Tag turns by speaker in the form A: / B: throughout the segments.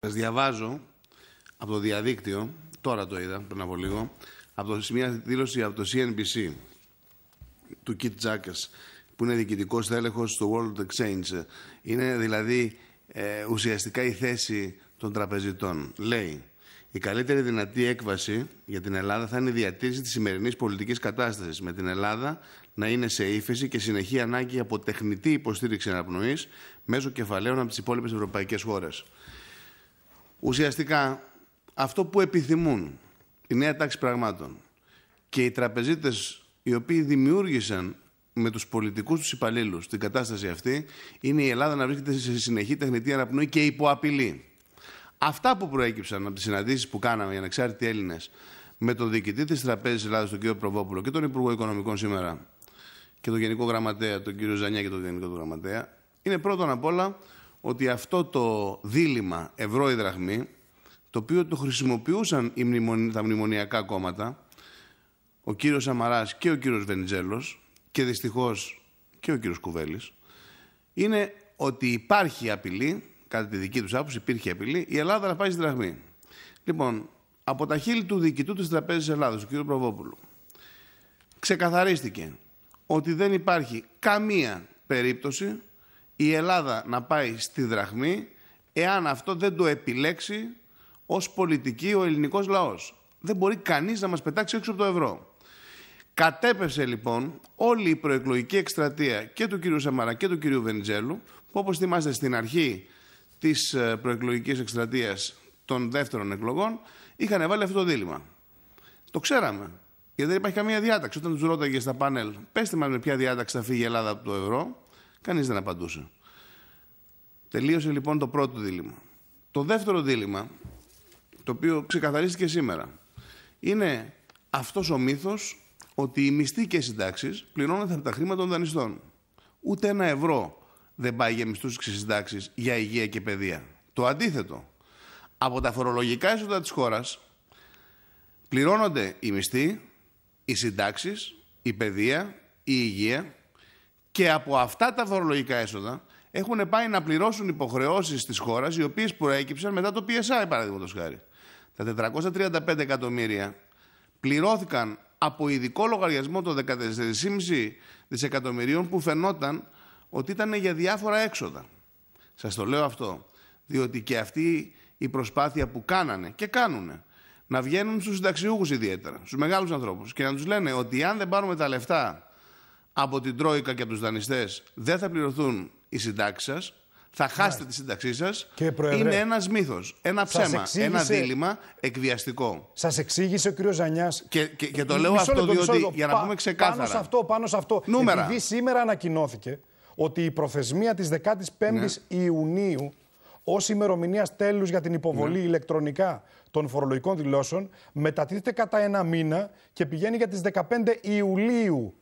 A: Σας διαβάζω από το διαδίκτυο, τώρα το είδα πριν από λίγο, από μια δήλωση από το CNBC του Kit Τζάκας, που είναι διοικητικός τέλεχος του World Exchange. Είναι δηλαδή ε, ουσιαστικά η θέση των τραπεζιτών. Λέει, η καλύτερη δυνατή έκβαση για την Ελλάδα θα είναι η διατήρηση της σημερινής πολιτικής κατάστασης, με την Ελλάδα να είναι σε ύφεση και συνεχή ανάγκη από τεχνητή υποστήριξη αναπνοής μέσω κεφαλαίων από τις υπόλοιπες ευρωπαϊκές χώρες. Ουσιαστικά αυτό που επιθυμούν η νέα τάξη πραγμάτων και οι τραπεζίτες οι οποίοι δημιούργησαν με τους πολιτικούς τους υπαλλήλους την κατάσταση αυτή είναι η Ελλάδα να βρίσκεται σε συνεχή τεχνητή αναπνοή και υποαπειλή. Αυτά που προέκυψαν από τις συναντήσεις που κάναμε για να ξέρετε Έλληνες με τον διοικητή της Τραπέζης Ελλάδας, τον κ. Προβόπουλο και τον Υπουργό Οικονομικών σήμερα και τον Γενικό Γραμματέα, τον κ. Ζανιά και τον Γενικό Γραμματέα, είναι πρώτον απ' όλα ότι αυτό το δίλημα ευρώ η δραχμή, το οποίο το χρησιμοποιούσαν οι τα μνημονιακά κόμματα, ο κύριος Σαμαράς και ο κύριος Βενιτζέλος και δυστυχώς και ο κύριος Κουβέλης, είναι ότι υπάρχει απειλή, κατά τη δική τους άποψη υπήρχε απειλή, η Ελλάδα να πάει στη δραχμή. Λοιπόν, από τα χείλη του διοικητού της Τραπέζης Ελλάδος, του κ. Προβόπουλου, ξεκαθαρίστηκε ότι δεν υπάρχει καμία περίπτωση η Ελλάδα να πάει στη δραχμή εάν αυτό δεν το επιλέξει ως πολιτική ο ελληνικός λαός. Δεν μπορεί κανείς να μας πετάξει έξω από το ευρώ. Κατέπευσε λοιπόν όλη η προεκλογική εκστρατεία και του κυρίου Σαμαρά και του κυρίου Βενιτζέλου, που όπως θυμάστε στην αρχή της ε, προεκλογικής εκστρατείας των δεύτερων εκλογών είχαν βάλει αυτό το δίλημα. Το ξέραμε. Γιατί δεν υπάρχει καμία διάταξη. Όταν τους ρώταγες στα πάνελ, πέστε μας με ποια διάταξη θα φύγει η Ελλάδα από το ευρώ, Κανείς δεν απαντούσε. Τελείωσε λοιπόν το πρώτο δίλημα. Το δεύτερο δίλημα, το οποίο ξεκαθαρίστηκε σήμερα, είναι αυτός ο μύθος ότι οι μισθοί και οι συντάξεις πληρώνονται από τα χρήματα των δανειστών. Ούτε ένα ευρώ δεν πάει για μισθούς και συντάξει για υγεία και παιδεία. Το αντίθετο. Από τα φορολογικά έσοδα της χώρας πληρώνονται οι μισθοί, οι συντάξεις, η παιδεία, η υγεία και από αυτά τα φορολογικά έσοδα έχουν πάει να πληρώσουν υποχρεώσεις της χώρας, οι οποίες προέκυψαν μετά το PSI παραδείγματος χάρη. Τα 435 εκατομμύρια πληρώθηκαν από ειδικό λογαριασμό των 14,5 δισεκατομμυρίων που φαινόταν ότι ήταν για διάφορα έξοδα. Σας το λέω αυτό, διότι και αυτή η προσπάθεια που κάνανε και κάνουν να βγαίνουν στους συνταξιούχους ιδιαίτερα, στους μεγάλους ανθρώπους και να τους λένε ότι αν δεν πάρουμε τα λεφτά από την Τρόικα και από τους δανειστές δεν θα πληρωθούν οι συντάξεις σας. Θα χάσετε τη σύνταξή σας. Είναι ένας μύθος, ένα ψέμα, ένα δίλημα
B: εκβιαστικό. Σας εξήγησε ο κ. Ζανιάς. Και, και, το λέω αυτό διότι για να πούμε ξεκάθαρα. Πάνω σε αυτό, πάνω σε αυτό. Νούμερα. Επειδή σήμερα ανακοινώθηκε ότι η προθεσμία της 15η ναι. Ιουνίου ως ημερομηνίας τέλους για την υποβολή ναι. ηλεκτρονικά των φορολογικών δηλώσεων μετατίθεται κατά ένα μήνα και πηγαίνει για τις 15 Ιουλίου.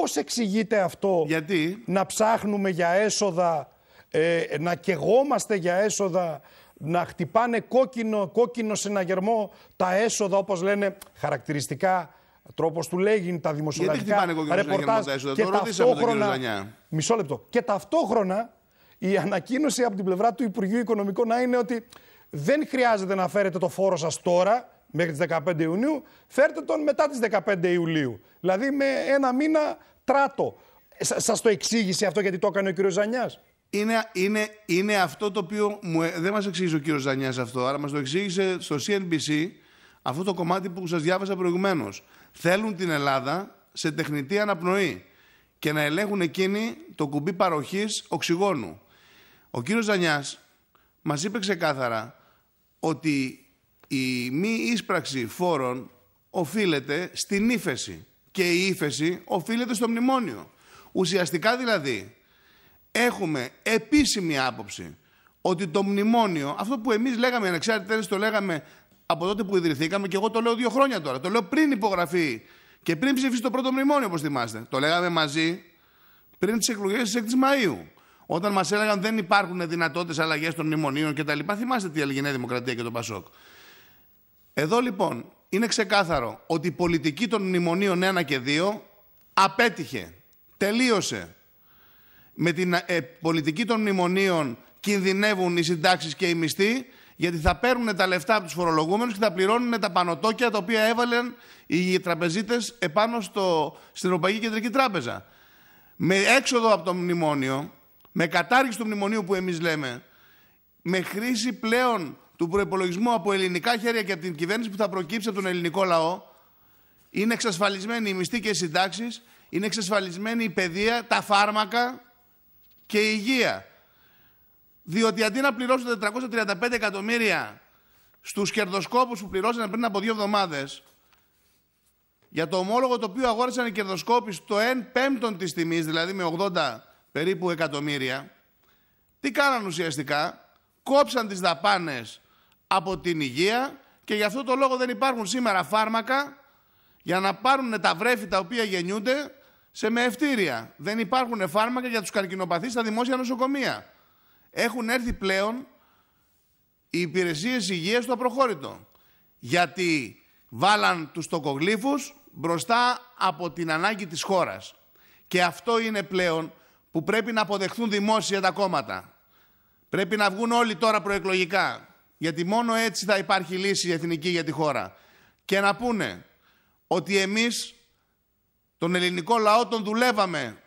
B: Πώς εξηγείται αυτό να ψάχνουμε για έσοδα, ε, να κεγόμαστε για έσοδα, να χτυπάνε κόκκινο, κόκκινο συναγερμό τα έσοδα όπως λένε χαρακτηριστικά τρόπος του λέγει τα δημοσιογραφικά Γιατί ρεπορτάζ. Και το ταυτόχρονα, μισό λεπτό. Και ταυτόχρονα η ανακοίνωση από την πλευρά του Υπουργείου Οικονομικών να είναι ότι δεν χρειάζεται να φέρετε το φόρο σας τώρα, μέχρι τις 15 Ιουνίου, φέρτε τον μετά τις 15 Ιουλίου. Δηλαδή με ένα μήνα τράτο. Σας το εξήγησε αυτό γιατί το έκανε ο κύριος Ζανιάς. Είναι, είναι, είναι αυτό το οποίο μου, ε, δεν μας εξήγησε ο κύριος
A: Ζανιάς αυτό, αλλά μας το εξήγησε στο CNBC αυτό το κομμάτι που σας διάβασα προηγουμένως. Θέλουν την Ελλάδα σε τεχνητή αναπνοή και να ελέγχουν εκείνη το κουμπί παροχής οξυγόνου. Ο κύριος Ζανιάς μας είπε ξεκάθαρα ότι η μη ίσπραξη φόρων οφείλεται στην ύφεση και η ύφεση οφείλεται στο μνημόνιο. Ουσιαστικά δηλαδή έχουμε επίσημη άποψη ότι το μνημόνιο, αυτό που εμείς λέγαμε ανεξάρτητα, το λέγαμε από τότε που ιδρυθήκαμε και εγώ το λέω δύο χρόνια τώρα, το λέω πριν υπογραφεί και πριν ψηφίσει το πρώτο μνημόνιο, όπως θυμάστε. Το λέγαμε μαζί πριν τις εκλογές της 6η Μαου. Όταν μας έλεγαν δεν υπάρχουν δυνατότητες αλλαγές των μνημονίων κτλ. Θυμάστε τι έλεγε η Νέα Δημοκρατία και το Πασόκ. Εδώ λοιπόν είναι ξεκάθαρο ότι η πολιτική των μνημονίων 1 και 2 απέτυχε, τελείωσε. Με την ε, πολιτική των μνημονίων κινδυνεύουν οι συντάξεις και οι μισθοί, γιατί θα παίρνουν τα λεφτά από τους φορολογούμενους και θα πληρώνουν τα πανωτόκια τα οποία έβαλαν οι τραπεζίτες επάνω στο, στην Ευρωπαϊκή Κεντρική Τράπεζα. Με έξοδο από το μνημόνιο, με κατάργηση του μνημονίου που εμείς λέμε, με χρήση πλέον του προπολογισμού από ελληνικά χέρια και από την κυβέρνηση που θα προκύψει από τον ελληνικό λαό. Είναι εξασφαλισμένοι οι μισθοί και οι συντάξεις, είναι εξασφαλισμένη η παιδεία, τα φάρμακα και η υγεία. Διότι αντί να πληρώσουν 435 εκατομμύρια στους κερδοσκόπους που πληρώσαν πριν από δύο εβδομάδες, για το ομόλογο το οποίο αγόρασαν οι κερδοσκόποι στο 1 πέμπτον της τιμής, δηλαδή με 80 περίπου εκατομμύρια, τι κάναν ουσιαστικά, κόψαν τις δαπάνες από την υγεία και γι' αυτό το λόγο δεν υπάρχουν σήμερα φάρμακα για να πάρουν τα βρέφη τα οποία γεννιούνται σε μεευτήρια. Δεν υπάρχουν φάρμακα για τους καρκινοπαθείς στα δημόσια νοσοκομεία. Έχουν έρθει πλέον οι υπηρεσίες υγείας στο προχώρητο Γιατί βάλαν τους τοκογλύφους μπροστά από την ανάγκη της χώρας. Και αυτό είναι πλέον που πρέπει να αποδεχθούν δημόσια τα κόμματα. Πρέπει να βγουν όλοι τώρα προεκλογικά γιατί μόνο έτσι θα υπάρχει λύση εθνική για τη χώρα. Και να πούνε ότι εμείς τον ελληνικό λαό τον δουλεύαμε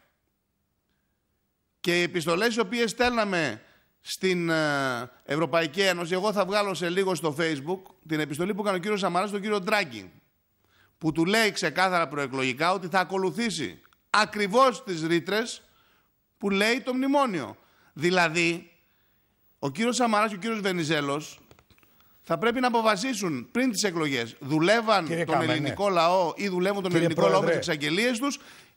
A: και οι επιστολές οι οποίες στέλναμε στην ε, Ευρωπαϊκή Ένωση, εγώ θα βγάλω σε λίγο στο facebook την επιστολή που έκανε ο κύριος Σαμαράς στον κύριο Ντράγκη που του λέει ξεκάθαρα προεκλογικά ότι θα ακολουθήσει ακριβώς τις ρήτρες που λέει το μνημόνιο. Δηλαδή, ο κύριος Σαμαράς και ο κύριος Βενιζέλος θα πρέπει να αποφασίσουν πριν τις εκλογές. Δουλεύαν τον ελληνικό λαό ή δουλεύουν τον ελληνικό Πρόεδρε. λαό με τις εξαγγελίες τους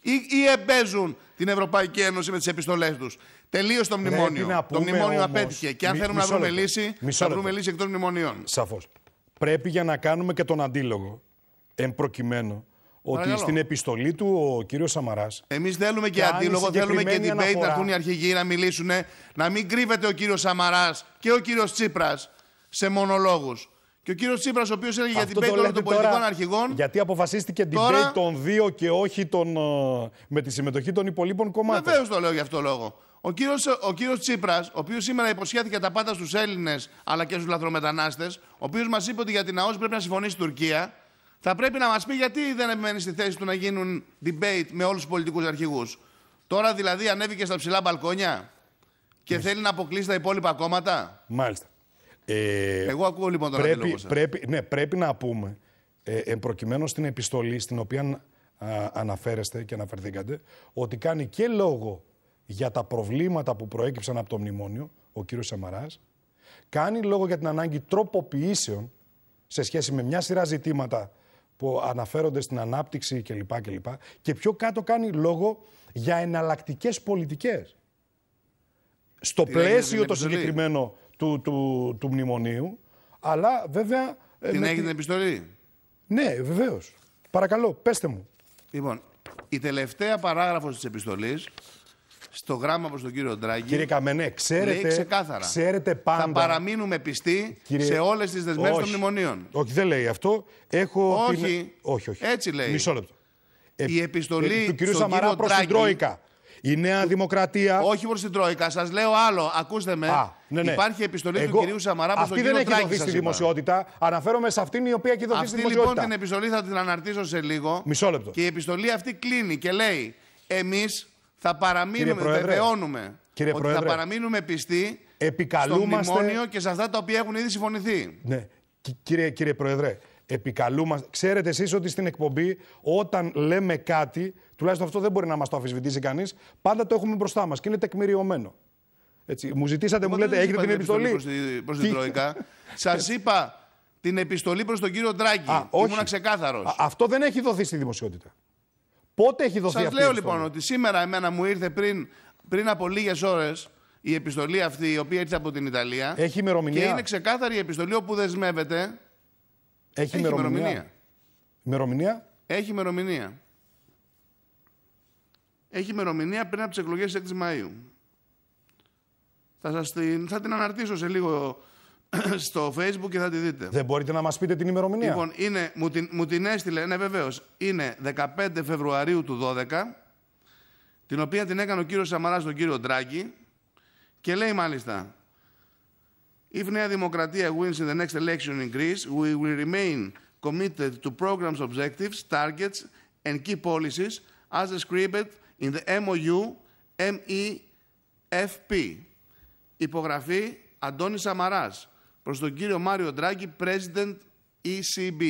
A: ή, ή επέζουν την Ευρωπαϊκή Ένωση με τις επιστολές τους. Τελείωσε το μνημόνιο. το μνημόνιο απέτυχε. Και αν θέλουμε να βρούμε λύση, θα βρούμε λύση
B: εκτός μνημονίων. Σαφώς. Πρέπει για να κάνουμε και τον αντίλογο. Εν προκειμένου, ότι Παρακαλώ. στην επιστολή του ο κύριος Σαμαράς. Εμείς θέλουμε και αντίλογο, θέλουμε και debate αναφορά. να έρθουν
A: οι αρχηγοί να μιλήσουν. Να μην κρύβεται ο κύριος Σαμαράς και ο κύριος Τσίπρας σε μονολόγους. Και ο κύριος Τσίπρας, ο οποίος έλεγε για debate όλων των πολιτικών
B: αρχηγών. Γιατί αποφασίστηκε την debate των δύο και όχι τον, ε, με τη συμμετοχή των υπολείπων κομμάτων.
A: Βεβαίως το λέω για αυτό λόγο. Ο κύριος ε, ο κύριος Τσίπρας, ο οποίος σήμερα υποσχέθηκε τα πάντα στους Έλληνες αλλά και στους λαθρομετανάστες, ο οποίος μας είπε ότι για την ΑΟΣ πρέπει να συμφωνήσει η Τουρκία θα πρέπει να μας πει γιατί δεν επιμένει στη θέση του να γίνουν debate με όλους τους πολιτικούς αρχηγούς. Τώρα δηλαδή ανέβηκε στα ψηλά μπαλκόνια και θέλει να αποκλείσει τα υπόλοιπα κόμματα. Μάλιστα.
B: Ε, Εγώ ακούω λοιπόν τον πρέπει, πρέπει, ναι, πρέπει να πούμε, ε, προκειμένου στην επιστολή στην οποία α, αναφέρεστε και αναφερθήκατε, ότι κάνει και λόγο για τα προβλήματα που προέκυψαν από το μνημόνιο, ο κύριος Σαμαράς, κάνει λόγο για την ανάγκη τροποποιήσεων σε σχέση με μια σειρά ζητήματα που αναφέρονται στην ανάπτυξη κλπ. Και πιο κάτω κάνει λόγο για εναλλακτικές πολιτικές. Στο πλαίσιο το συγκεκριμένο του, του, του μνημονίου, αλλά βέβαια. Ε, την έγινε την επιστολή. Ναι, βεβαίως. Παρακαλώ, πέστε μου. Λοιπόν,
A: η τελευταία παράγραφος της επιστολής στο γράμμα προς τον κύριο Ντράγκη. Κύριε Καμενέ, ξέρετε, λέει ξεκάθαρα,
B: ξέρετε πάντα. Θα
A: παραμείνουμε πιστοί σε όλες τις δεσμεύσεις των μνημονίων.
B: Όχι, δεν λέει αυτό. Έχω όχι, την... όχι, όχι. Έτσι λέει. Μισό λεπτό. Η ε, επιστολή ε, του κυρίου Σαμαρά προς την Τρόικα. Η Νέα Δημοκρατία.
A: Όχι προς την Τρόικα, σας λέω άλλο. Ακούστε με. Α, ναι, ναι. Υπάρχει επιστολή του κυρίου Σαμαρά προς την Τρόικα. Αυτή δεν έχει δοθεί στη
B: δημοσιότητα. Αναφέρομαι σε αυτήν η οποία έχει δοθεί στη δημοσιότητα. Αυτή λοιπόν
A: την επιστολή θα την αναρτήσω σε λίγο. Μισό λεπτό. Και η επιστολή αυτή κλείνει και λέει. Εμείς θα παραμείνουμε, Πρόεδρε, βεβαιώνουμε ότι θα παραμείνουμε πιστοί
B: επικαλούμαστε... στο μνημόνιο
A: και σε αυτά τα οποία έχουν ήδη
B: συμφωνηθεί. Ναι. Κύριε, κύριε Πρόεδρε, επικαλούμαστε. Ξέρετε εσείς ότι στην εκπομπή, όταν λέμε κάτι, τουλάχιστον αυτό δεν μπορεί να μας το αφισβητήσει κανείς, πάντα το έχουμε μπροστά μας και είναι τεκμηριωμένο. Έτσι, μου ζητήσατε, μου λέτε, έχετε την επιστολή.
A: Προ την Τρόικα. Σας ε. είπα την επιστολή προς τον κύριο Ντράκη, Ήμουν ξεκάθαρο.
B: Αυτό δεν έχει δοθεί στη δημοσιότητα. Πότε Σας λέω λοιπόν
A: ότι σήμερα εμένα μου ήρθε πριν, πριν από λίγες ώρες η επιστολή αυτή η οποία ήρθε από την Ιταλία. Έχει ημερομηνία. Και είναι ξεκάθαρη η επιστολή όπου δεσμεύεται.
B: Έχει, ημερομηνία. ημερομηνία.
A: Έχει ημερομηνία. Έχει ημερομηνία πριν από τις εκλογές 6 Μαΐου. Θα, σας την, θα την αναρτήσω σε λίγο στο facebook και θα τη δείτε.
B: Δεν μπορείτε να μας πείτε την ημερομηνία. Λοιπόν,
A: είναι, μου, την, έστειλε, ναι βεβαίως. είναι 15 Φεβρουαρίου του 12, την οποία την έκανε ο κύριος Σαμαράς τον κύριο Ντράγκη και λέει μάλιστα If Νέα Δημοκρατία wins in the next election in Greece, we will remain committed to programs, objectives, targets and key policies as described in the MOU MEFP. Υπογραφή Αντώνης Σαμαράς, προς τον κύριο Μάριο Ντράγκη, President ECB.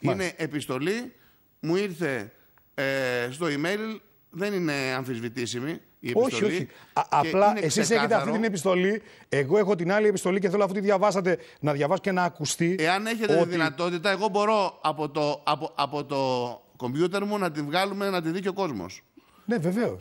A: Είναι επιστολή, μου ήρθε ε, στο email, δεν είναι αμφισβητήσιμη η επιστολή. Όχι, όχι. απλά εσείς έχετε αυτή την
B: επιστολή. Εγώ έχω την άλλη επιστολή και θέλω αυτή τη διαβάσατε να διαβάσω και να ακουστεί. Εάν έχετε τη
A: δυνατότητα, εγώ μπορώ από το, από, από το κομπιούτερ μου να τη βγάλουμε να τη δει και ο κόσμος.
B: Ναι, βεβαίως.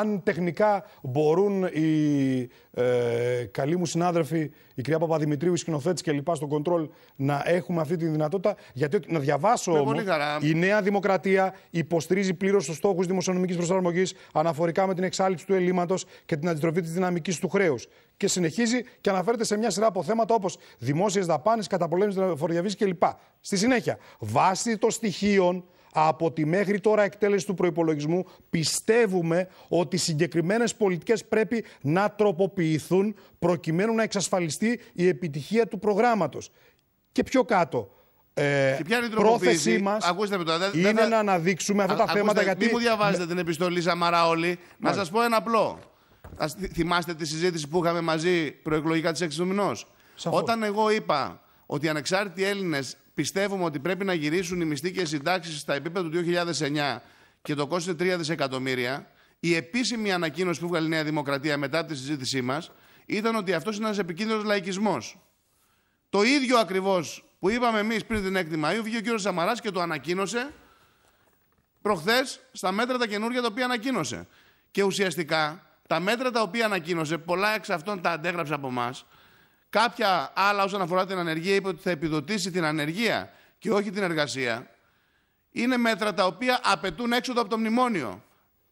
B: Αν τεχνικά μπορούν οι ε, καλοί μου συνάδελφοι, η κυρία Παπαδημητρίου, οι σκηνοθέτη και λοιπά στον κοντρόλ, να έχουμε αυτή τη δυνατότητα. Γιατί να διαβάσω ναι, όμως, η Νέα Δημοκρατία υποστηρίζει πλήρως τους στόχους δημοσιονομικής προσαρμογής αναφορικά με την εξάλληψη του ελλείμματος και την αντιστροφή της δυναμικής του χρέους. Και συνεχίζει και αναφέρεται σε μια σειρά από θέματα όπως δημόσιες δαπάνες, καταπολέμηση της φοροδιαβή κλπ. Στη συνέχεια, βάσει των στοιχείων από τη μέχρι τώρα εκτέλεση του προπολογισμού, πιστεύουμε ότι συγκεκριμένες πολιτικές πρέπει να τροποποιηθούν προκειμένου να εξασφαλιστεί η επιτυχία του προγράμματος. Και πιο κάτω, ε, πρόθεσή μας είναι να αναδείξουμε αυτά τα θέματα. γιατί... Μην μου διαβάζετε την
A: επιστολή Σαμαρά όλοι. Να ναι. σας πω ένα απλό. θυμάστε τη συζήτηση που είχαμε μαζί προεκλογικά της 6 του μηνός. Όταν εγώ είπα ότι οι ανεξάρτητοι Έλληνες πιστεύουμε ότι πρέπει να γυρίσουν οι μισθοί και οι συντάξεις στα επίπεδα του 2009 και το κόστος 3 δισεκατομμύρια, η επίσημη ανακοίνωση που βγάλει η Νέα Δημοκρατία μετά τη συζήτησή μας ήταν ότι αυτός είναι ένας επικίνδυνος λαϊκισμός. Το ίδιο ακριβώς που είπαμε εμείς πριν την 6η Μαου, βγήκε ο κ. Σαμαράς και το ανακοίνωσε προχθές στα μέτρα τα καινούργια τα οποία ανακοίνωσε. Και ουσιαστικά τα μέτρα τα οποία ανακοίνωσε, πολλά εξ αυτών τα αντέγραψε από εμάς, Κάποια άλλα όσον αφορά την ανεργία είπε ότι θα επιδοτήσει την ανεργία και όχι την εργασία. Είναι μέτρα τα οποία απαιτούν έξοδο από το μνημόνιο.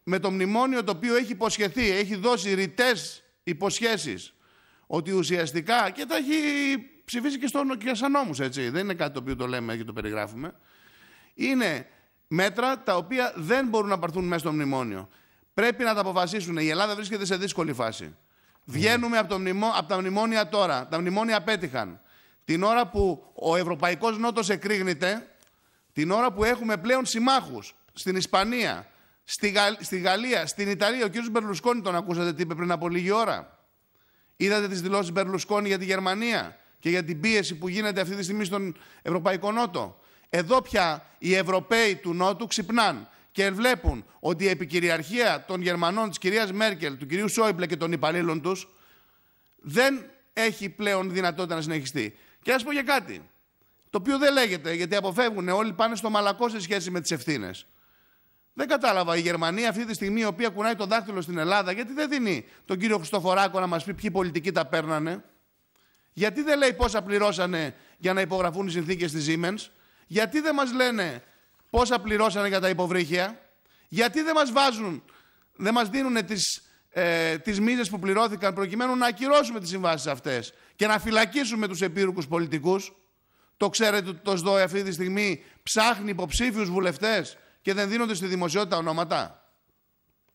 A: Με το μνημόνιο το οποίο έχει υποσχεθεί, έχει δώσει ρητές υποσχέσεις ότι ουσιαστικά και τα έχει ψηφίσει και, στον, και σαν έτσι. Δεν είναι κάτι το οποίο το λέμε και το περιγράφουμε. Είναι μέτρα τα οποία δεν μπορούν να παρθούν μέσα στο μνημόνιο. Πρέπει να τα αποφασίσουν. Η Ελλάδα βρίσκεται σε δύσκολη φάση. Βγαίνουμε από, το μνημό, τα μνημόνια τώρα. Τα μνημόνια πέτυχαν. Την ώρα που ο Ευρωπαϊκός Νότος εκρήγνεται, την ώρα που έχουμε πλέον συμμάχους στην Ισπανία, στη, Γαλλία, στην Ιταλία, ο κ. Μπερλουσκόνη τον ακούσατε τι είπε πριν από λίγη ώρα. Είδατε τις δηλώσεις Μπερλουσκόνη για τη Γερμανία και για την πίεση που γίνεται αυτή τη στιγμή στον Ευρωπαϊκό Νότο. Εδώ πια οι Ευρωπαίοι του Νότου ξυπνάνε και βλέπουν ότι η επικυριαρχία των Γερμανών, της κυρίας Μέρκελ, του κυρίου Σόιμπλε και των υπαλλήλων τους δεν έχει πλέον δυνατότητα να συνεχιστεί. Και ας πω για κάτι, το οποίο δεν λέγεται γιατί αποφεύγουν, όλοι πάνε στο μαλακό σε σχέση με τις ευθύνες. Δεν κατάλαβα η Γερμανία αυτή τη στιγμή η οποία κουνάει το δάχτυλο στην Ελλάδα γιατί δεν δίνει τον κύριο Χριστοφοράκο να μας πει ποιοι πολιτικοί τα παίρνανε. Γιατί δεν λέει πόσα πληρώσανε για να υπογραφούν οι συνθήκες της Siemens. Γιατί δεν μας λένε πόσα πληρώσανε για τα υποβρύχια, γιατί δεν μας βάζουν, δεν μας δίνουν τις, ε, τις μίζες που πληρώθηκαν προκειμένου να ακυρώσουμε τις συμβάσεις αυτές και να φυλακίσουμε τους επίρουκους πολιτικούς. Το ξέρετε ότι το ΣΔΟΕ αυτή τη στιγμή ψάχνει υποψήφιους βουλευτές και δεν δίνονται στη δημοσιότητα ονόματα.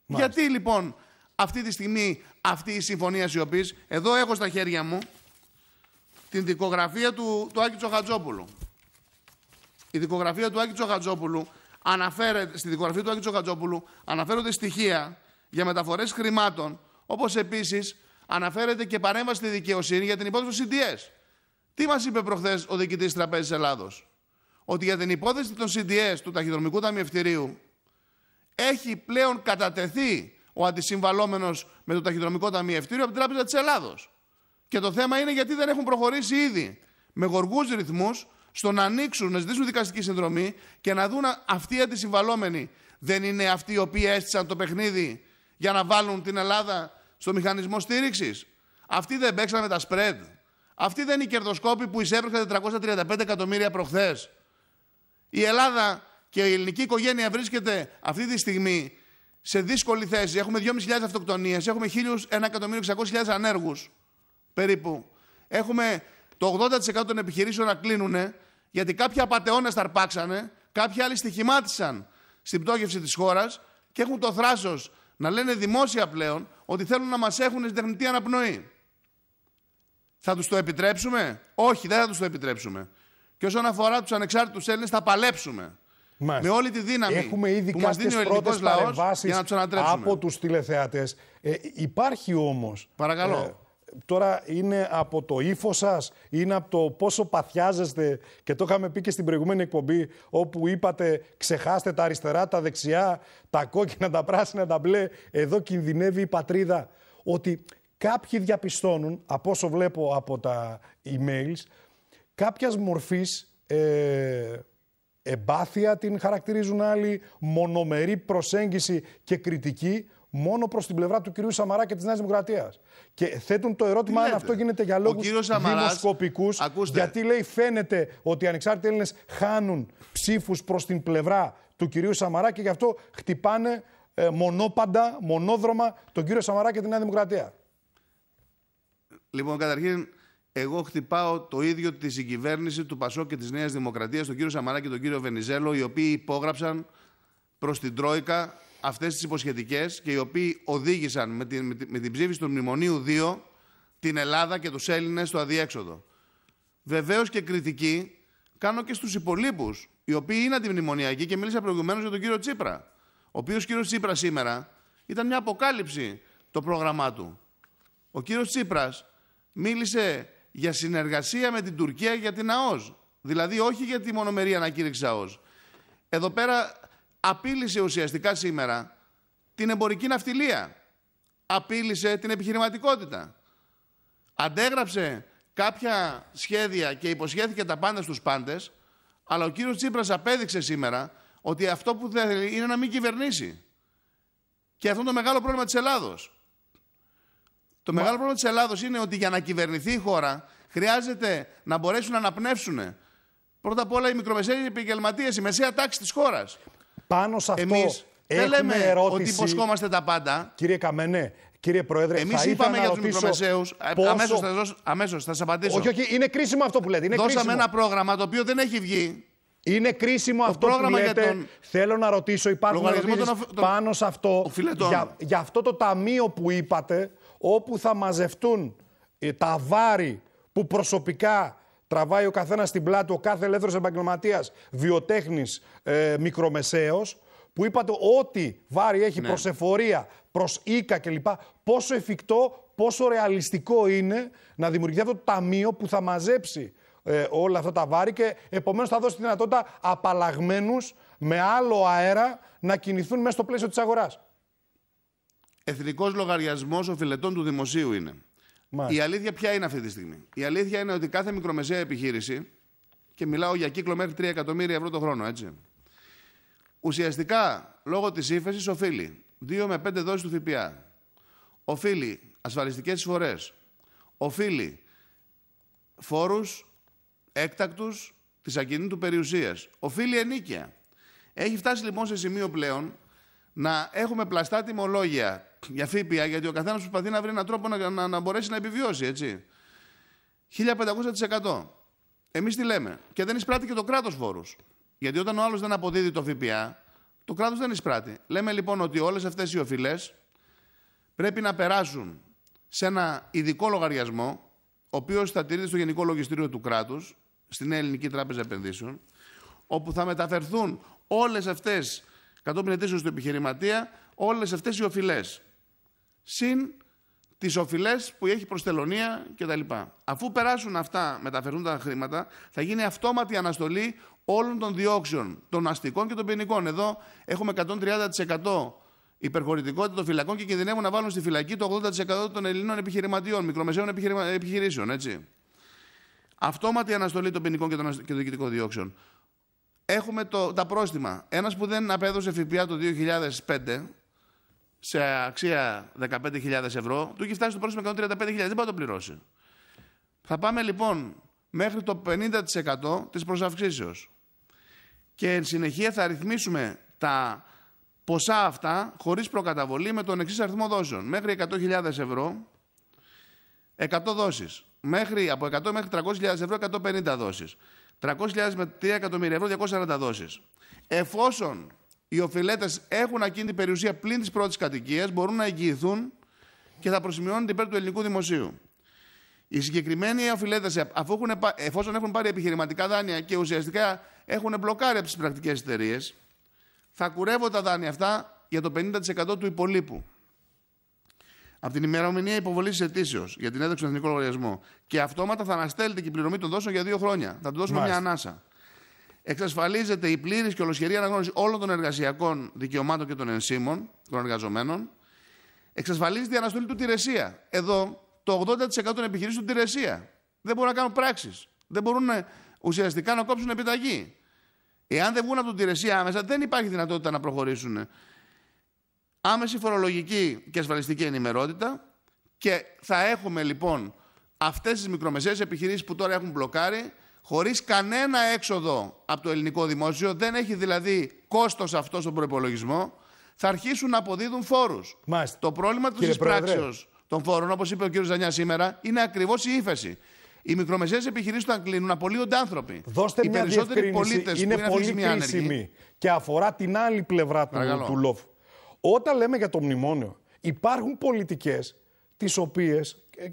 A: Γιατί λοιπόν αυτή τη στιγμή αυτή η συμφωνία σιωπής, εδώ έχω στα χέρια μου την δικογραφία του, του Άκη Τσοχατζόπουλου η δικογραφία του Άκη Τσοχατζόπουλου στη δικογραφία του Άκη Τσοχατζόπουλου αναφέρονται στοιχεία για μεταφορές χρημάτων, όπως επίσης αναφέρεται και παρέμβαση στη δικαιοσύνη για την υπόθεση του CDS. Τι μας είπε προχθές ο διοικητής Τραπέζης Ελλάδος, Ότι για την υπόθεση των CDS του Ταχυδρομικού Ταμιευτηρίου έχει πλέον κατατεθεί ο αντισυμβαλόμενος με το Ταχυδρομικό Ταμιευτήριο από την Τράπεζα της Ελλάδος. Και το θέμα είναι γιατί δεν έχουν προχωρήσει ήδη με γοργούς ρυθμούς στο να ανοίξουν, να ζητήσουν δικαστική συνδρομή και να δουν αυτοί οι αντισυμβαλόμενοι δεν είναι αυτοί οι οποίοι έστησαν το παιχνίδι για να βάλουν την Ελλάδα στο μηχανισμό στήριξης. Αυτοί δεν παίξαν με τα spread. Αυτοί δεν είναι οι κερδοσκόποι που εισέβρεχαν 435 εκατομμύρια προχθές. Η Ελλάδα και η ελληνική οικογένεια βρίσκεται αυτή τη στιγμή σε δύσκολη θέση. Έχουμε 2.500 αυτοκτονίες, έχουμε 1.600.000 ανέργους περίπου. Έχουμε το 80% των επιχειρήσεων να κλείνουν γιατί κάποιοι απαταιώνες τα αρπάξανε, κάποιοι άλλοι στοιχημάτισαν στην πτώχευση της χώρας και έχουν το θράσος να λένε δημόσια πλέον ότι θέλουν να μας έχουν στην τεχνητή αναπνοή. Θα τους το επιτρέψουμε, Όχι, δεν θα τους το επιτρέψουμε. Και όσον αφορά τους ανεξάρτητους Έλληνες, θα παλέψουμε. Με όλη τη δύναμη Έχουμε ήδη που μα δίνει ο ελληνικό λαός για να τους ανατρέψουμε. από
B: τους τηλεθεατές. Ε, υπάρχει όμως. Παρακαλώ. Ε, τώρα είναι από το ύφος σας, είναι από το πόσο παθιάζεστε. Και το είχαμε πει και στην προηγούμενη εκπομπή, όπου είπατε ξεχάστε τα αριστερά, τα δεξιά, τα κόκκινα, τα πράσινα, τα μπλε. Εδώ κινδυνεύει η πατρίδα. Ότι κάποιοι διαπιστώνουν, από όσο βλέπω από τα emails, κάποιας μορφής. Ε, εμπάθεια την χαρακτηρίζουν άλλοι, μονομερή προσέγγιση και κριτική, μόνο προς την πλευρά του κυρίου Σαμαρά και της Νέας Δημοκρατίας. Και θέτουν το ερώτημα αν αυτό γίνεται για λόγου δημοσκοπικού. Γιατί λέει, φαίνεται ότι οι ανεξάρτητοι Έλληνες χάνουν ψήφους προς την πλευρά του κυρίου Σαμαρά και γι' αυτό χτυπάνε ε, μονόπαντα, μονόδρομα τον κύριο Σαμαρά και τη Νέα Δημοκρατία.
A: Λοιπόν, καταρχήν, εγώ χτυπάω το ίδιο τη συγκυβέρνηση του Πασό και της Νέας Δημοκρατίας, τον κύριο Σαμαρά και τον κύριο Βενιζέλο, οι οποίοι υπόγραψαν προς την Τρόικα αυτές τις υποσχετικές και οι οποίοι οδήγησαν με την, με την, ψήφιση του Μνημονίου 2 την Ελλάδα και τους Έλληνες στο αδιέξοδο. Βεβαίως και κριτική κάνω και στους υπολείπους, οι οποίοι είναι αντιμνημονιακοί και μίλησα προηγουμένως για τον κύριο Τσίπρα. Ο οποίος κύριος Τσίπρας σήμερα ήταν μια αποκάλυψη το πρόγραμμά του. Ο κύριος Τσίπρας μίλησε για συνεργασία με την Τουρκία για την ΑΟΣ. Δηλαδή, όχι για τη μονομερή ανακήρυξη ΑΟΣ. Εδώ πέρα απείλησε ουσιαστικά σήμερα την εμπορική ναυτιλία. Απείλησε την επιχειρηματικότητα. Αντέγραψε κάποια σχέδια και υποσχέθηκε τα πάντα στους πάντες, αλλά ο κύριος Τσίπρας απέδειξε σήμερα ότι αυτό που θέλει είναι να μην κυβερνήσει. Και αυτό είναι το μεγάλο πρόβλημα της Ελλάδος. Το μεγάλο πρόβλημα της Ελλάδος είναι ότι για να κυβερνηθεί η χώρα χρειάζεται να μπορέσουν να αναπνεύσουν πρώτα απ' όλα οι μικρομεσαίες επαγγελματίες, η μεσαία τάξη της χώρας.
B: Πάνω σε αυτό Εμείς δεν λέμε ερώτηση, ότι υποσχόμαστε τα πάντα. Κύριε Καμενέ, κύριε Πρόεδρε, Εμείς είπαμε για του μικρομεσαίου. Πόσο... Αμέσως θα, θα σας απαντήσω. Όχι, όχι, είναι κρίσιμο αυτό που λέτε. Είναι Δώσαμε κρίσιμο. ένα πρόγραμμα το
A: οποίο δεν έχει βγει.
B: Είναι κρίσιμο το αυτό που λέτε. Για τον... Θέλω να ρωτήσω, υπάρχουν ερωτήσεις πάνω σε αυτό. Για, για αυτό το ταμείο που είπατε, όπου θα μαζευτούν ε, τα βάρη που προσωπικά Τραβάει ο καθένας στην πλάτη, ο κάθε ελεύθερος επαγγελματίας, βιοτέχνης, ε, μικρομεσαίος, που είπατε ό,τι βάρη έχει ναι. προς εφορία, προς οίκα κλπ. Πόσο εφικτό, πόσο ρεαλιστικό είναι να δημιουργηθεί αυτό το ταμείο που θα μαζέψει ε, όλα αυτά τα βάρη και επομένως θα δώσει τη δυνατότητα απαλλαγμένους με άλλο αέρα να κινηθούν μέσα στο πλαίσιο της αγοράς.
A: Εθνικός λογαριασμός οφειλετών του δημοσίου είναι. Η αλήθεια ποια είναι αυτή τη στιγμή. Η αλήθεια είναι ότι κάθε μικρομεσαία επιχείρηση, και μιλάω για κύκλο μέχρι 3 εκατομμύρια ευρώ το χρόνο, έτσι. Ουσιαστικά, λόγω της ύφεσης, οφείλει 2 με 5 δόσεις του ΦΠΑ. Οφείλει ασφαλιστικές εισφορές. Οφείλει φόρους έκτακτους της ακινήτου περιουσίας. Οφείλει ενίκεια. Έχει φτάσει λοιπόν σε σημείο πλέον να έχουμε πλαστά τιμολόγια για ΦΠΑ, γιατί ο καθένας προσπαθεί να βρει έναν τρόπο να, να, μπορέσει να επιβιώσει, έτσι. 1500%. Εμείς τι λέμε. Και δεν εισπράττει και το κράτος φόρους. Γιατί όταν ο άλλος δεν αποδίδει το ΦΠΑ, το κράτος δεν εισπράττει. Λέμε λοιπόν ότι όλες αυτές οι οφειλές πρέπει να περάσουν σε ένα ειδικό λογαριασμό, ο οποίος θα τηρείται στο Γενικό Λογιστήριο του Κράτους, στην Ελληνική Τράπεζα Επενδύσεων, όπου θα μεταφερθούν όλες αυτές κατόπιν ετήσεω του επιχειρηματία, όλες αυτές οι οφειλές. Συν τις οφειλές που έχει προς τελωνία κτλ. Αφού περάσουν αυτά, μεταφερθούν τα χρήματα, θα γίνει αυτόματη αναστολή όλων των διώξεων, των αστικών και των ποινικών. Εδώ έχουμε 130% υπερχωρητικότητα των φυλακών και κινδυνεύουν να βάλουν στη φυλακή το 80% των Ελληνών επιχειρηματιών, μικρομεσαίων επιχειρήσεων. Έτσι. Αυτόματη αναστολή των ποινικών και των, και των διοικητικών διώξεων. Έχουμε το, τα πρόστιμα. Ένας που δεν απέδωσε ΦΠΑ το 2005 σε αξία 15.000 ευρώ, του έχει φτάσει το πρόστιμο 135.000. Δεν πάει να το πληρώσει. Θα πάμε λοιπόν μέχρι το 50% της προσαυξήσεως. Και εν συνεχεία θα ρυθμίσουμε τα ποσά αυτά χωρίς προκαταβολή με τον εξής αριθμό δόσεων. Μέχρι 100.000 ευρώ, 100 δόσεις. Μέχρι, από 100 μέχρι 300.000 ευρώ, 150 δόσεις. 300.000 με 3 εκατομμύρια ευρώ, 240 δόσεις. Εφόσον οι οφειλέτες έχουν ακίνητη περιουσία πλην της πρώτης κατοικίας, μπορούν να εγγυηθούν και θα προσημειώνονται υπέρ του ελληνικού δημοσίου. Οι συγκεκριμένοι οφειλέτες, εφόσον έχουν πάρει επιχειρηματικά δάνεια και ουσιαστικά έχουν μπλοκάρει από τις πρακτικές εταιρείες, θα κουρεύουν τα δάνεια αυτά για το 50% του υπολείπου από την ημερομηνία υποβολής της αιτήσεως για την ένταξη του εθνικού λογαριασμού. Και αυτόματα θα αναστέλλεται και η πληρωμή των δόσεων για δύο χρόνια. Θα του δώσουμε μια ανάσα. Εξασφαλίζεται η πλήρης και ολοσχερή αναγνώριση όλων των εργασιακών δικαιωμάτων και των ενσύμων των εργαζομένων. Εξασφαλίζεται η αναστολή του τηρεσία. Εδώ το 80% των επιχειρήσεων του τηρεσία. Δεν μπορούν να κάνουν πράξεις. Δεν μπορούν να, ε, ουσιαστικά να κόψουν επιταγή. Εάν δεν βγουν από την τηρεσία άμεσα, δεν υπάρχει δυνατότητα να προχωρήσουν ε, άμεση φορολογική και ασφαλιστική ενημερότητα και θα έχουμε λοιπόν αυτές τις μικρομεσαίες επιχειρήσεις που τώρα έχουν μπλοκάρει χωρίς κανένα έξοδο από το ελληνικό δημόσιο, δεν έχει δηλαδή κόστος αυτό στον προπολογισμό, θα αρχίσουν να αποδίδουν φόρους. Μάλιστα. Το πρόβλημα της εισπράξεως των φόρων, όπως είπε ο κ. Ζανιάς σήμερα, είναι ακριβώς η ύφεση. Οι μικρομεσαίες επιχειρήσεις όταν κλείνουν απολύονται άνθρωποι. Δώστε Οι μια περισσότεροι πολίτες είναι είναι πολύ κρίσιμη
B: και αφορά την άλλη πλευρά του, του λόφου. Όταν λέμε για το μνημόνιο, υπάρχουν πολιτικές τις οποίες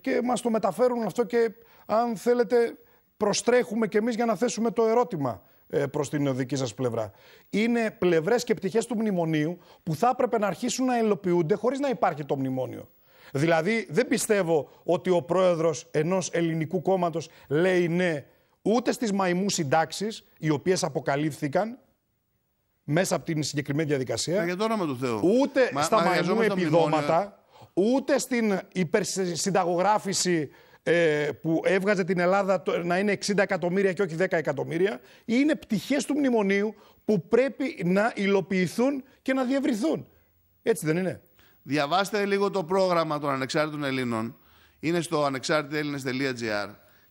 B: και μας το μεταφέρουν αυτό και αν θέλετε, προστρέχουμε κι εμείς για να θέσουμε το ερώτημα ε, προς την δική σας πλευρά. Είναι πλευρές και πτυχές του μνημονίου που θα έπρεπε να αρχίσουν να ελοποιούνται χωρίς να υπάρχει το μνημόνιο. Δηλαδή, δεν πιστεύω ότι ο πρόεδρος ενός ελληνικού κόμματος λέει ναι ούτε στις μαϊμού συντάξεις, οι οποίες αποκαλύφθηκαν, μέσα από την συγκεκριμένη διαδικασία. Ε, ούτε μα, στα μαγαζού επιδόματα, ούτε στην υπερσυνταγογράφηση ε, που έβγαζε την Ελλάδα να είναι 60 εκατομμύρια και όχι 10 εκατομμύρια. Είναι πτυχές του μνημονίου που πρέπει να υλοποιηθούν και να διευρυθούν. Έτσι δεν είναι.
A: Διαβάστε λίγο το πρόγραμμα των ανεξάρτητων Ελλήνων. Είναι στο ανεξάρτητοι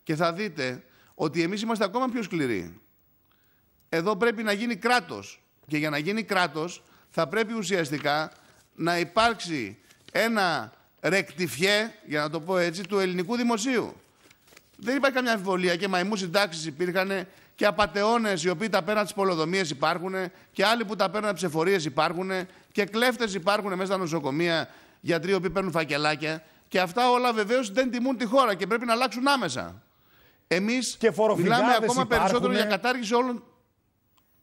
A: και θα δείτε ότι εμείς είμαστε ακόμα πιο σκληροί. Εδώ πρέπει να γίνει κράτος και για να γίνει κράτος θα πρέπει ουσιαστικά να υπάρξει ένα ρεκτιφιέ, για να το πω έτσι, του ελληνικού δημοσίου. Δεν υπάρχει καμιά αμφιβολία και μαϊμούς συντάξεις υπήρχαν και απαταιώνες οι οποίοι τα παίρναν τις πολεοδομίες υπάρχουν και άλλοι που τα παίρναν τι εφορίε υπάρχουν και κλέφτες υπάρχουν μέσα στα νοσοκομεία, γιατροί οι οποίοι παίρνουν φακελάκια. Και αυτά όλα βεβαίως δεν τιμούν τη χώρα και πρέπει να αλλάξουν άμεσα. Εμείς μιλάμε ακόμα περισσότερο για κατάργηση όλων.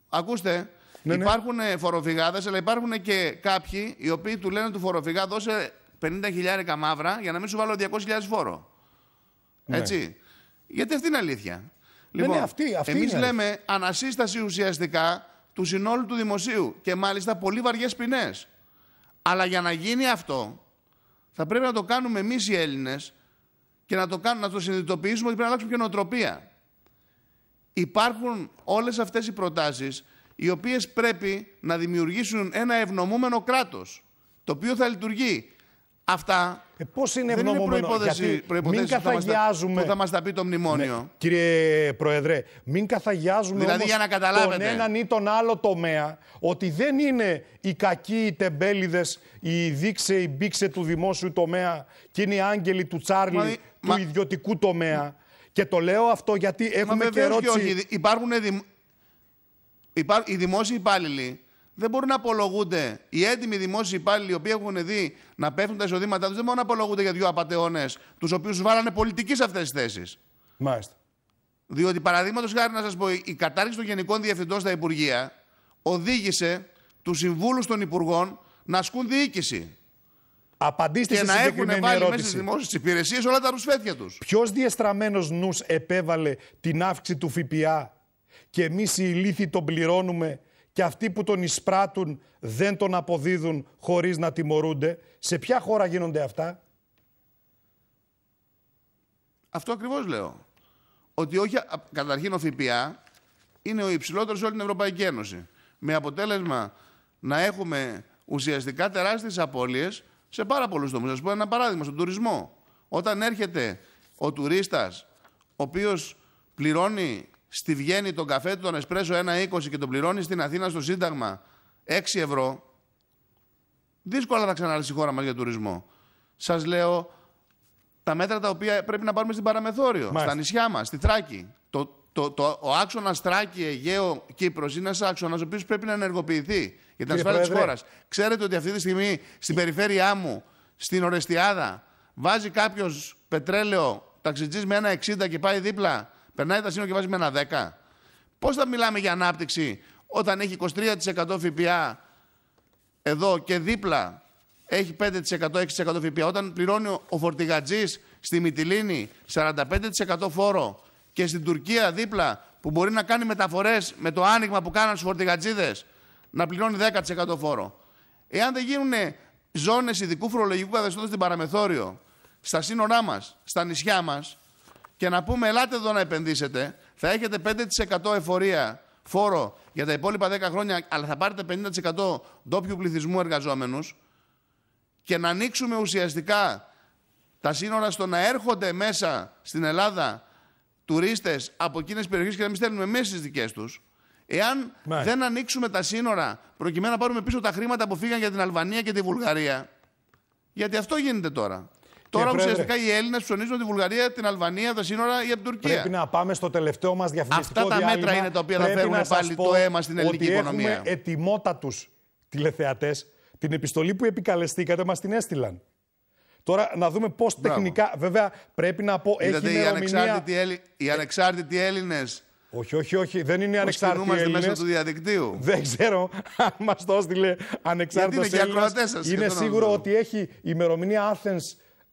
A: Ακούστε, ναι, ναι, υπάρχουν ε, φοροφυγάδες, αλλά υπάρχουν και κάποιοι οι οποίοι του λένε του φοροφυγά δώσε 50 χιλιάρικα μαύρα για να μην σου βάλω 200.000 φόρο. Ναι. Έτσι. Γιατί αυτή είναι αλήθεια.
B: Ναι, λοιπόν, αυτή, εμείς λέμε
A: ανασύσταση ουσιαστικά του συνόλου του δημοσίου και μάλιστα πολύ βαριές ποινές. Αλλά για να γίνει αυτό θα πρέπει να το κάνουμε εμείς οι Έλληνες, και να το, κάνουμε, να το συνειδητοποιήσουμε ότι πρέπει να αλλάξουμε και νοοτροπία. Υπάρχουν όλες αυτές οι προτάσεις οι οποίες πρέπει να δημιουργήσουν ένα ευνομούμενο κράτος, το οποίο θα λειτουργεί. Αυτά ε, πώς είναι δεν είναι προϋπόθεση, προϋπόθεση μην καθαγιάζουμε... που θα μας
B: τα πει το μνημόνιο. Ναι, κύριε Πρόεδρε, μην καθαγιάζουμε δηλαδή, όμως να τον έναν ή τον άλλο τομέα ότι δεν είναι οι κακοί οι τεμπέληδες, οι δείξε, οι μπήξε του δημόσιου τομέα και είναι οι άγγελοι του Τσάρλι, του ιδιωτικού τομέα. Και το λέω αυτό γιατί έχουμε μα, και ερώτηση... Και όχι οι δημόσιοι υπάλληλοι δεν μπορούν να
A: απολογούνται. Οι έτοιμοι δημόσιοι υπάλληλοι, οι οποίοι έχουν δει να πέφτουν τα εισοδήματά τους, δεν μπορούν να απολογούνται για δύο απαταιώνες, τους οποίους βάλανε πολιτική σε αυτές τις θέσεις. Μάλιστα. Διότι, παραδείγματος χάρη, να σας πω, η κατάργηση των γενικών διευθυντών στα Υπουργεία οδήγησε τους συμβούλους
B: των Υπουργών να ασκούν διοίκηση. Απαντήστε και να έχουν βάλει ερώτηση. μέσα στις δημόσιες υπηρεσίες όλα τα ρουσφέτια τους. Ποιος διεστραμμένο νους επέβαλε την αύξηση του ΦΠΑ και εμείς οι ηλίθοι τον πληρώνουμε και αυτοί που τον εισπράττουν δεν τον αποδίδουν χωρίς να τιμωρούνται. Σε ποια χώρα γίνονται αυτά.
A: Αυτό ακριβώς λέω. Ότι όχι, καταρχήν ο ΦΠΑ είναι ο υψηλότερος σε όλη την Ευρωπαϊκή Ένωση. Με αποτέλεσμα να έχουμε ουσιαστικά τεράστιες απώλειες σε πάρα πολλούς τομείς. Α πω ένα παράδειγμα, στον τουρισμό. Όταν έρχεται ο τουρίστας, ο οποίος πληρώνει στη Βιέννη τον καφέ του, τον Εσπρέσο 1,20 και τον πληρώνει στην Αθήνα στο Σύνταγμα 6 ευρώ, δύσκολα θα ξανάρθει η χώρα μας για τουρισμό. Σας λέω τα μέτρα τα οποία πρέπει να πάρουμε στην παραμεθόριο, Μάλιστα. στα νησιά μας, στη Θράκη. Το, το, το, ο άξονας Θράκη, Αιγαίο, Κύπρος είναι ένας άξονας ο οποίος πρέπει να ενεργοποιηθεί για την ασφάλεια της χώρας. Ξέρετε ότι αυτή τη στιγμή στην περιφέρειά μου, στην Ορεστιάδα, βάζει κάποιος πετρέλαιο ταξιτζής με ένα 60 και πάει δίπλα περνάει τα σύνορα και βάζει με ένα 10. Πώς θα μιλάμε για ανάπτυξη όταν έχει 23% ΦΠΑ εδώ και δίπλα έχει 5%, 6% ΦΠΑ. Όταν πληρώνει ο φορτηγατζής στη Μιτιλίνη 45% φόρο και στην Τουρκία δίπλα που μπορεί να κάνει μεταφορές με το άνοιγμα που κάναν στους φορτηγατζίδες να πληρώνει 10% φόρο. Εάν δεν γίνουν ζώνες ειδικού φορολογικού καθεστώτος στην παραμεθόριο, στα σύνορά μας, στα νησιά μας, και να πούμε ελάτε εδώ να επενδύσετε, θα έχετε 5% εφορία φόρο για τα υπόλοιπα 10 χρόνια, αλλά θα πάρετε 50% ντόπιου πληθυσμού εργαζόμενους και να ανοίξουμε ουσιαστικά τα σύνορα στο να έρχονται μέσα στην Ελλάδα τουρίστες από εκείνες περιοχές και να μην στέλνουμε εμείς τις δικές τους, εάν ναι. δεν ανοίξουμε τα σύνορα προκειμένου να πάρουμε πίσω τα χρήματα που φύγαν για την Αλβανία και τη Βουλγαρία,
B: γιατί αυτό γίνεται τώρα.
A: Τώρα πρέπει... ουσιαστικά οι Έλληνες ψωνίζουν τη Βουλγαρία, την Αλβανία, τα σύνορα από την Τουρκία. Πρέπει
B: να πάμε στο τελευταίο μας διαφημιστικό Αυτά τα μέτρα είναι τα οποία θα φέρουν πάλι το αίμα στην ελληνική ότι οικονομία. Έχουμε ετοιμότατους τηλεθεατές. Την επιστολή που επικαλεστήκατε μας την έστειλαν. Τώρα να δούμε πώς τεχνικά. Βέβαια πρέπει να πω. Δηλαδή έχει οι, ανεξάρτητοι Έλλη... οι ε, ανεξάρτητοι Έλληνες. Όχι, όχι, όχι. Δεν είναι ανεξάρτητοι Έλληνες. μέσα του διαδικτύου. Δεν ξέρω αν μας το έστειλε ανεξάρτητο Είναι, είναι σίγουρο ότι έχει ημερομηνία Athens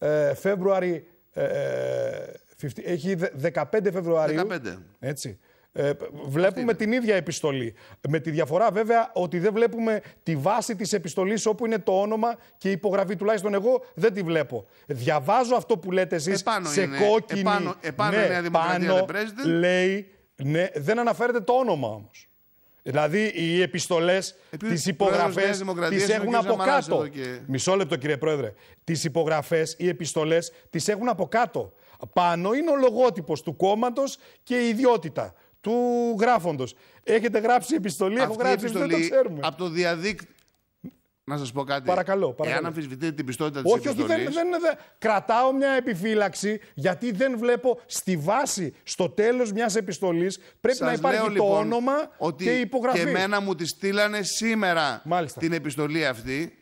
B: ε, Φεβρουάρι, ε, ε, έχει 15 Φεβρουαρίου. 15. Έτσι. Ε, βλέπουμε την ίδια επιστολή. Με τη διαφορά βέβαια ότι δεν βλέπουμε τη βάση της επιστολής όπου είναι το όνομα και η υπογραφή τουλάχιστον εγώ δεν τη βλέπω. Διαβάζω αυτό που λέτε εσείς σε είναι, κόκκινη. Επάνω, επάνω ναι, η Δημοκρατία, πάνω, λέει, ναι, δεν αναφέρεται το όνομα όμως. Δηλαδή οι επιστολές, τι υπογραφέ τι έχουν από κάτω. Μισό λεπτό, κύριε Πρόεδρε. Τις υπογραφές, οι επιστολές τις έχουν από κάτω. Πάνω είναι ο λογότυπος του κόμματος και η ιδιότητα του γράφοντος. Έχετε γράψει επιστολή, έχω γράψει δεν το ξέρουμε.
A: Από το διαδίκτυο. Να σας πω κάτι. Παρακαλώ, παρακαλώ. Εάν αμφισβητείτε την πιστότητα της Όχι, όχι, δεν, δεν,
B: δεν, Κρατάω μια επιφύλαξη γιατί δεν βλέπω στη βάση, στο τέλος μιας επιστολής, πρέπει σας να υπάρχει λέω, το λοιπόν, όνομα ότι και η υπογραφή. Και εμένα
A: μου τη στείλανε σήμερα Μάλιστα. την επιστολή αυτή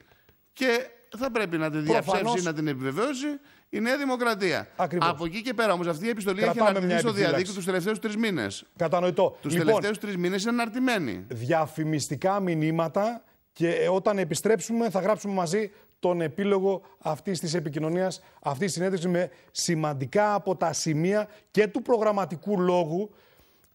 A: και θα πρέπει να τη διαψεύσει, Προφανώς... να την επιβεβαιώσει η Νέα Δημοκρατία. Ακριβώς. Από εκεί και πέρα όμως, αυτή η επιστολή έχει αναρτηθεί στο διαδίκτυο τους τελευταίους τρεις μήνες.
B: Κατανοητό. Τους λοιπόν, τελευταίους τρεις μήνες είναι αναρτημένη. Διαφημιστικά μηνύματα και ε, όταν επιστρέψουμε, θα γράψουμε μαζί τον επίλογο αυτής της επικοινωνίας, αυτής της συνέντευξης με σημαντικά από τα σημεία και του προγραμματικού λόγου.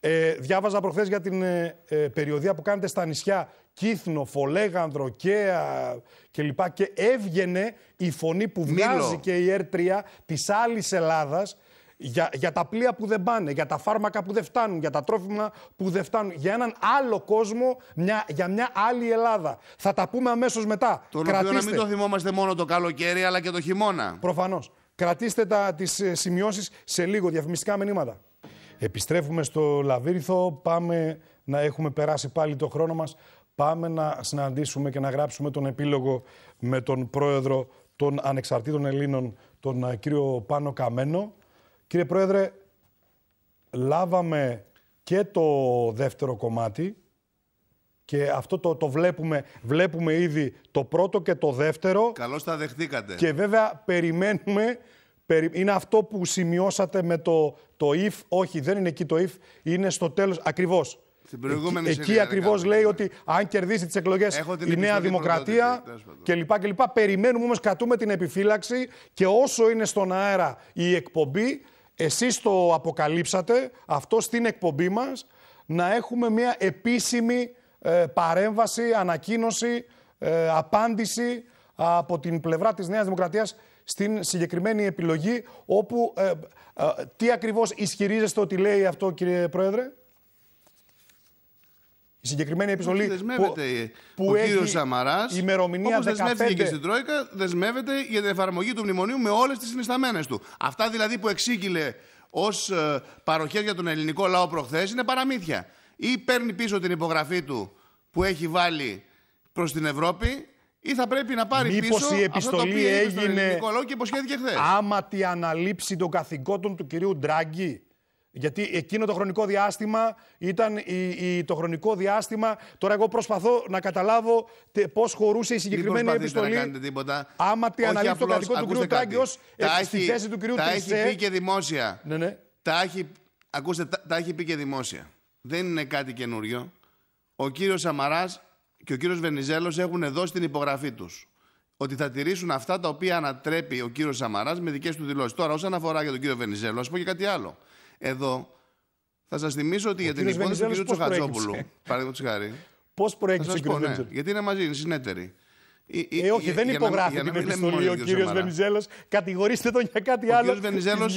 B: Ε, διάβαζα προχθές για την ε, ε, περιοδία που κάνετε στα νησιά Κύθνο, Φολέγανδρο και, α, και λοιπά και έβγαινε η φωνή που βγάζει και η ΕΡΤΡΙΑ της άλλης Ελλάδας για, για τα πλοία που δεν πάνε, για τα φάρμακα που δεν φτάνουν, για τα τρόφιμα που δεν φτάνουν, για έναν άλλο κόσμο, μια, για μια άλλη Ελλάδα. Θα τα πούμε αμέσως μετά. Το Κρατήστε. να μην το
A: θυμόμαστε μόνο το καλοκαίρι, αλλά και το χειμώνα.
B: Προφανώς. Κρατήστε τις ε, σημειώσεις σε λίγο. Διαφημιστικά μηνύματα. Επιστρέφουμε στο Λαβύριθο. Πάμε να έχουμε περάσει πάλι το χρόνο μας. Πάμε να συναντήσουμε και να γράψουμε τον επίλογο με τον πρόεδρο των Ανεξαρτήτων Ελλήνων, τον ε, κύριο Πάνο Καμένο. Κύριε Πρόεδρε, λάβαμε και το δεύτερο κομμάτι και αυτό το, το βλέπουμε, βλέπουμε ήδη το πρώτο και το δεύτερο. Καλώς τα δεχτήκατε. Και βέβαια περιμένουμε, είναι αυτό που σημειώσατε με το, το if, όχι δεν είναι εκεί το if, είναι στο τέλος, ακριβώς. εκεί, εκεί ακριβώ λέει ότι αν κερδίσει τις εκλογές η Νέα Δημοκρατία κλπ. κλπ. Περιμένουμε όμως, κρατούμε την επιφύλαξη και όσο είναι στον αέρα η εκπομπή, εσείς το αποκαλύψατε αυτό στην εκπομπή μας να έχουμε μια επίσημη ε, παρέμβαση, ανακοίνωση, ε, απάντηση από την πλευρά της Νέας Δημοκρατίας στην συγκεκριμένη επιλογή όπου ε, τι ακριβώς ισχυρίζεστε ότι λέει αυτό κύριε Πρόεδρε. Η συγκεκριμένη επιστολή που, που ο έχει η ημερομηνία όπως δεσμεύτηκε και στην
A: Τρόικα, δεσμεύεται για την εφαρμογή του μνημονίου με όλες τις συνισταμένες του. Αυτά δηλαδή που εξήγηλε ως ε, για τον ελληνικό λαό προχθές είναι παραμύθια. Ή παίρνει πίσω την υπογραφή του που έχει βάλει προς την Ευρώπη ή θα πρέπει να πάρει Μήπως πίσω η επιστολή αυτό το έγινε
B: και υποσχέθηκε χθες. Άμα τη αναλήψη των καθηγόντων του κυρίου Ντράγκη γιατί εκείνο το χρονικό διάστημα ήταν η, το χρονικό διάστημα. Τώρα, εγώ προσπαθώ να καταλάβω πώς χωρούσε η συγκεκριμένη Μην επιστολή. Δεν κάνετε τίποτα.
A: Άμα τη αναλύσει το κατοικό του κ. Τάγκη ω στη θέση του κυρίου Τα έχει πει και δημόσια. Ναι, ναι. Τα έχει, ακούστε, τα, τα έχει πει και δημόσια. Δεν είναι κάτι καινούριο. Ο κύριος Σαμαράς και ο κύριος Βενιζέλος έχουν δώσει την υπογραφή τους ότι θα τηρήσουν αυτά τα οποία ανατρέπει ο κύριος Σαμαράς με δικές του δηλώσεις. Τώρα, όσον αφορά για τον κύριο Βενιζέλο, ας πω και κάτι άλλο. Εδώ θα σας θυμίσω ότι ο για την υπόθεση του κ. Τσοχατζόπουλου, παραδείγματος χάρη.
B: Πώς προέκυψε ο κ. Ναι,
A: γιατί είναι μαζί, είναι συνέτεροι. Ε, όχι, δεν υπογράφει την επιστολή ο κύριο
B: Βενιζέλος. Κατηγορήστε τον για κάτι άλλο. Ο κύριος Βενιζέλος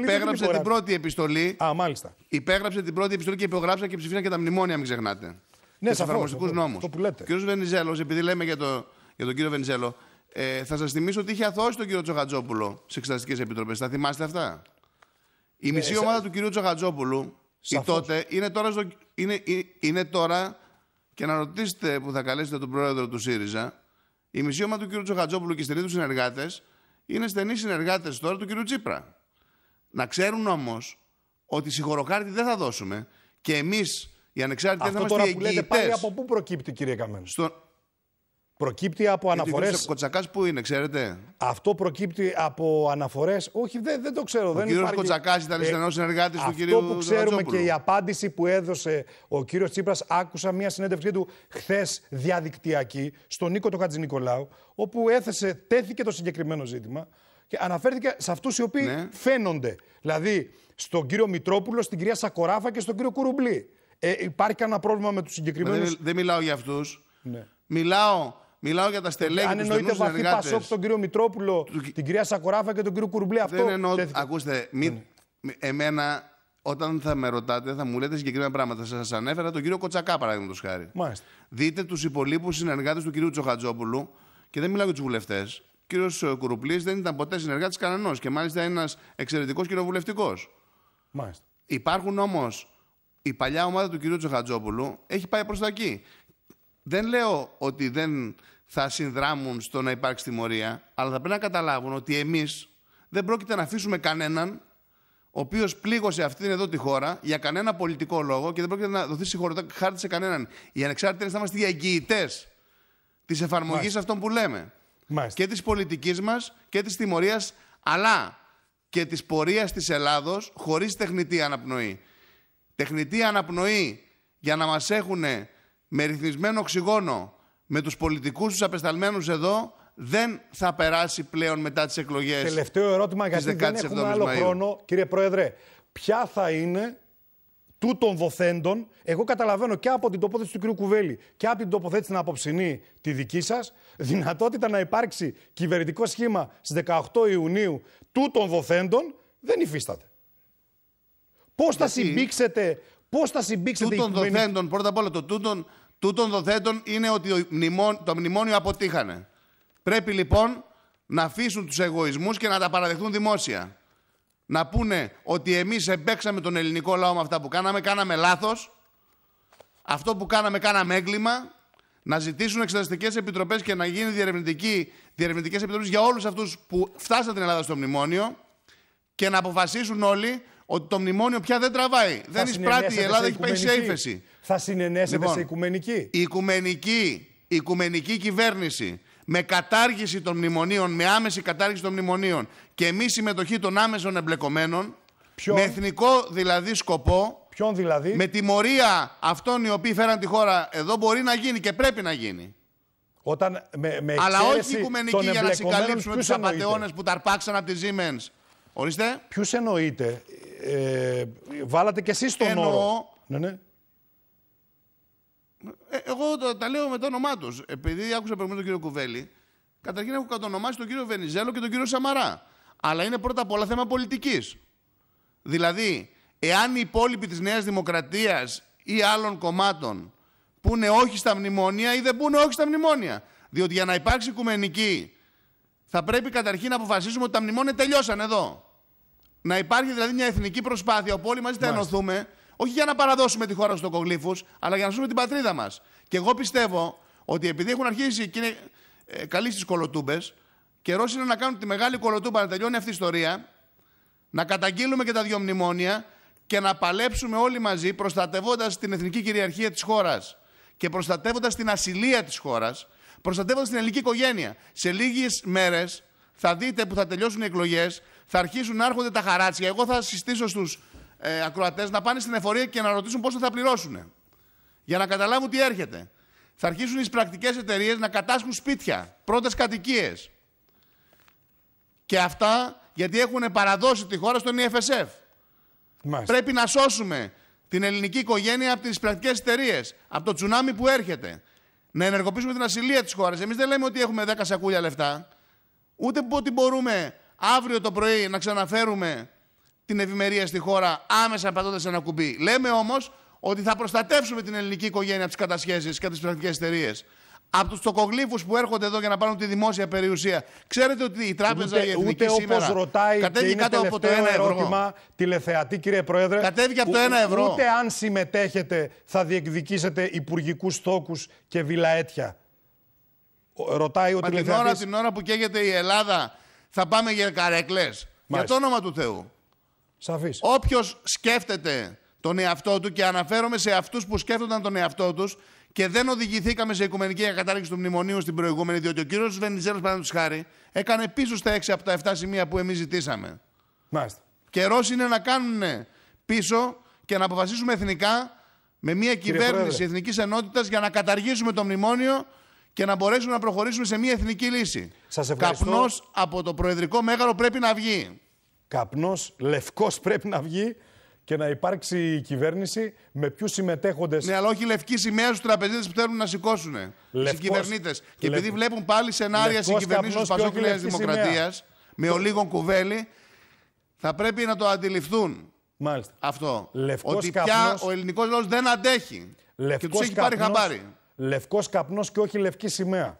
B: υπέγραψε την
A: πρώτη επιστολή. Α, μάλιστα. Υπέγραψε την πρώτη επιστολή και υπογράψα και ψηφίσαν και τα μνημόνια, μην ξεχνάτε.
B: Ναι, του εφαρμοστικού νόμου. Ο
A: κύριος Βενιζέλος, επειδή λέμε για, το, για τον κύριο Βενιζέλο, ε, θα σας θυμίσω ότι είχε αθώσει τον κύριο Τσοχατζόπουλο σε εξεταστικές επιτροπές. Θα θυμάστε αυτά. Η μισή ε, ομάδα του κυρίου Τσοχατζόπουλου η τότε είναι τώρα, είναι, είναι τώρα και να ρωτήσετε που θα καλέσετε τον πρόεδρο του ΣΥΡΙΖΑ, η μισή ομάδα του κυρίου Τσοχατζόπουλου και οι στενοί τους συνεργάτες είναι στενοί συνεργάτες τώρα του κυρίου Τσίπρα. Να ξέρουν όμως ότι συγχωροκάρτη δεν θα δώσουμε και εμείς οι ανεξάρτητοι δεν θα είμαστε τώρα που από
B: πού προκύπτει, κύριε Καμένο. Προκύπτει από αναφορέ. Ο Κοτσακάς πού είναι, ξέρετε. Αυτό προκύπτει από αναφορές. Όχι, δεν, δεν το ξέρω. Ο δεν κύριος υπάρχει... Κοτσακάς ήταν ε, στενός συνεργάτης του κυρίου Αυτό που ξέρουμε και η απάντηση που έδωσε ο κύριος Τσίπρας, άκουσα μια συνέντευξή του χθες διαδικτυακή στον Νίκο τον Χατζη Νικολάου, όπου έθεσε, τέθηκε το συγκεκριμένο ζήτημα και αναφέρθηκε σε αυτούς οι οποίοι ναι. φαίνονται. Δηλαδή στον κύριο Μητρόπουλο, στην κυρία Σακοράφα και στον κύριο Κουρουμπλή. Ε, υπάρχει κανένα πρόβλημα με τους συγκεκριμένου. Δεν,
A: δεν μιλάω για αυτούς. Ναι. Μιλάω Μιλάω για τα στελέχη του. Αν εννοείται βαθύ Πασόκ
B: τον κύριο Μητρόπουλο, του... την κυρία Σακοράφα και τον κύριο Κουρμπλέ,
A: αυτό. Δεν εννοώ. Τέθηκε. Ακούστε, ναι. μη... εμένα όταν θα με ρωτάτε, θα μου λέτε συγκεκριμένα πράγματα. Σας ανέφερα τον κύριο Κοτσακά, παραδείγματος χάρη. Μάλιστα. Δείτε τους υπολείπους συνεργάτες του κυρίου Τσοχατζόπουλου και δεν μιλάω για τους βουλευτές. Ο κύριος ε, Κουρουπλής δεν ήταν ποτέ συνεργάτης κανένα και μάλιστα ένας εξαιρετικός κοινοβουλευτικός. Μάλιστα. Υπάρχουν όμως η παλιά ομάδα του κυρίου Τσοχατζόπουλου έχει πάει προς τα εκεί. Δεν λέω ότι δεν θα συνδράμουν στο να υπάρξει τιμωρία, αλλά θα πρέπει να καταλάβουν ότι εμείς δεν πρόκειται να αφήσουμε κανέναν ο οποίος πλήγωσε αυτήν εδώ τη χώρα για κανένα πολιτικό λόγο και δεν πρόκειται να δοθεί συγχωρητά χάρτη σε κανέναν. Οι ανεξάρτητε θα είμαστε οι εγγυητέ της εφαρμογής αυτών που λέμε. Μάλιστα. Και της πολιτικής μας και της τιμωρίας, αλλά και της πορείας της Ελλάδος χωρίς τεχνητή αναπνοή. Τεχνητή αναπνοή για να μας έχουν με ρυθμισμένο οξυγόνο με τους πολιτικούς τους απεσταλμένους εδώ δεν θα περάσει πλέον μετά τις εκλογές. Τελευταίο
B: ερώτημα γιατί δεν έχουμε άλλο χρόνο. Κύριε Πρόεδρε, ποια θα είναι τούτων βοθέντων, εγώ καταλαβαίνω και από την τοποθέτηση του κ. Κουβέλη και από την τοποθέτηση την απόψινή τη δική σας, δυνατότητα να υπάρξει κυβερνητικό σχήμα στις 18 Ιουνίου τούτων δοθέντων δεν υφίσταται. Πώς θα συμπήξετε. Πώς
A: θα συμπήξετε. Του των δοθέντων, πρώτα απ' όλα το τούτων τούτων δοθέτων είναι ότι το μνημόνιο αποτύχανε. Πρέπει λοιπόν να αφήσουν τους εγωισμούς και να τα παραδεχτούν δημόσια. Να πούνε ότι εμείς εμπέξαμε τον ελληνικό λαό με αυτά που κάναμε, κάναμε λάθος, αυτό που κάναμε κάναμε έγκλημα, να ζητήσουν εξεταστικές επιτροπές και να γίνει διερευνητική, διερευνητικές επιτροπές για όλους αυτούς που φτάσαν την Ελλάδα στο μνημόνιο και να αποφασίσουν όλοι ότι το μνημόνιο πια δεν τραβάει. δεν εισπράττει. Η Ελλάδα έχει πάει σε ύφεση.
B: Θα συνενέσετε λοιπόν, σε
A: οικουμενική. Η οικουμενική, κυβέρνηση με κατάργηση των μνημονίων, με άμεση κατάργηση των μνημονίων και μη συμμετοχή των άμεσων εμπλεκομένων, με εθνικό δηλαδή σκοπό, Ποιον δηλαδή? με τιμωρία αυτών οι οποίοι φέραν τη χώρα εδώ, μπορεί να γίνει και πρέπει να γίνει.
B: Όταν, με, με Αλλά όχι οικουμενική για να συγκαλύψουμε του απαταιώνες που τα αρπάξαν από τη Siemens Ορίστε. Ποιους εννοείτε. Ε, βάλατε κι εσείς τον Εννοώ... όρο. Ναι, ναι. Ε,
A: εγώ τα λέω με το όνομά τους. Επειδή άκουσα προηγουμένως τον κύριο Κουβέλη, καταρχήν έχω κατονομάσει τον κύριο Βενιζέλο και τον κύριο Σαμαρά. Αλλά είναι πρώτα απ' όλα θέμα πολιτικής. Δηλαδή, εάν οι υπόλοιποι της Νέας Δημοκρατίας ή άλλων κομμάτων πούνε όχι στα μνημόνια ή δεν πούνε όχι στα μνημόνια. Διότι για να υπάρξει οικουμενική θα πρέπει καταρχήν να αποφασίσουμε ότι τα μνημόνια τελειώσαν εδώ. Να υπάρχει δηλαδή μια εθνική προσπάθεια όπου όλοι μαζί τα ενωθούμε, όχι για να παραδώσουμε τη χώρα στου κογλήφου, αλλά για να ζούμε την πατρίδα μας. Και εγώ πιστεύω ότι επειδή έχουν αρχίσει και είναι ε, καλοί στις κολοτούμπες, καιρό είναι να κάνουν τη μεγάλη κολοτούμπα να τελειώνει αυτή η ιστορία, να καταγγείλουμε και τα δύο μνημόνια και να παλέψουμε όλοι μαζί προστατεύοντας την εθνική κυριαρχία της χώρας και προστατεύοντας την ασυλία της χώρας, προστατεύοντας την ελληνική οικογένεια. Σε λίγες μέρες θα δείτε που θα τελειώσουν οι εκλογές, θα αρχίσουν να έρχονται τα χαράτσια. Εγώ θα συστήσω στους ε, ακροατές να πάνε στην εφορία και να ρωτήσουν πόσο θα πληρώσουν. Για να καταλάβουν τι έρχεται. Θα αρχίσουν οι πρακτικές εταιρείες να κατάσχουν σπίτια, πρώτες κατοικίες. Και αυτά γιατί έχουν παραδώσει τη χώρα στον EFSF. Μάλιστα. Πρέπει να σώσουμε την ελληνική οικογένεια από τις πρακτικές εταιρείες, από το τσουνάμι που έρχεται. Να ενεργοποιήσουμε την ασυλία της χώρας. Εμείς δεν λέμε ότι έχουμε 10 σακούλια λεφτά, ούτε ότι μπορούμε αύριο το πρωί να ξαναφέρουμε την ευημερία στη χώρα άμεσα πατώντας ένα κουμπί. Λέμε όμως ότι θα προστατεύσουμε την ελληνική οικογένεια από τις κατασχέσεις και από τις πρακτικές εταιρείες. Από τους τοκογλύφους που έρχονται εδώ για να πάρουν τη δημόσια περιουσία. Ξέρετε ότι η τράπεζα ούτε, η εθνική ούτε σήμερα όπως ρωτάει κατέβει κάτω από το 1 ερώτημα,
B: τηλεθεατή, κύριε Πρόεδρε. Κατέβηκε από το 1 ευρώ. Ούτε αν συμμετέχετε θα διεκδικήσετε υπουργικούς στόκους και βιλαέτια. Ρωτάει ο τηλεθεατής. Την ώρα, την
A: ώρα που καίγεται η Ελλάδα θα πάμε για καρέκλες. Για το όνομα του Θεού. Σαφής. Όποιος σκέφτεται τον εαυτό του και αναφέρομαι σε αυτούς που σκέφτονταν τον εαυτό τους και δεν οδηγηθήκαμε σε οικουμενική κατάργηση του μνημονίου στην προηγούμενη, διότι ο κύριος Βενιζέλος, παραδείγματο χάρη, έκανε πίσω στα 6 από τα 7 σημεία που εμείς ζητήσαμε. Μάλιστα. Καιρός είναι να κάνουν πίσω και να αποφασίσουμε εθνικά με μια κυβέρνηση εθνικής ενότητας για να καταργήσουμε το μνημόνιο και να μπορέσουν να
B: προχωρήσουμε σε μια εθνική λύση. Σας Καπνός από το Προεδρικό Μέγαρο πρέπει να βγει. Καπνός, λευκός πρέπει να βγει και να υπάρξει η κυβέρνηση με ποιους συμμετέχοντες. Ναι, αλλά όχι λευκή σημαία στους τραπεζίτες που θέλουν να σηκώσουν. του κυβερνήτε. Και επειδή βλέπουν
A: πάλι σενάρια συγκυβερνήσεων του Δημοκρατίας, Δημοκρατίας με ολίγων κουβέλι,
B: θα πρέπει να το αντιληφθούν. Μάλιστα. Αυτό. Λευκός ότι πια ο
A: ελληνικός λαός δεν αντέχει. και τους έχει πάρει χαμπάρι.
B: Λευκός καπνός και όχι λευκή σημαία.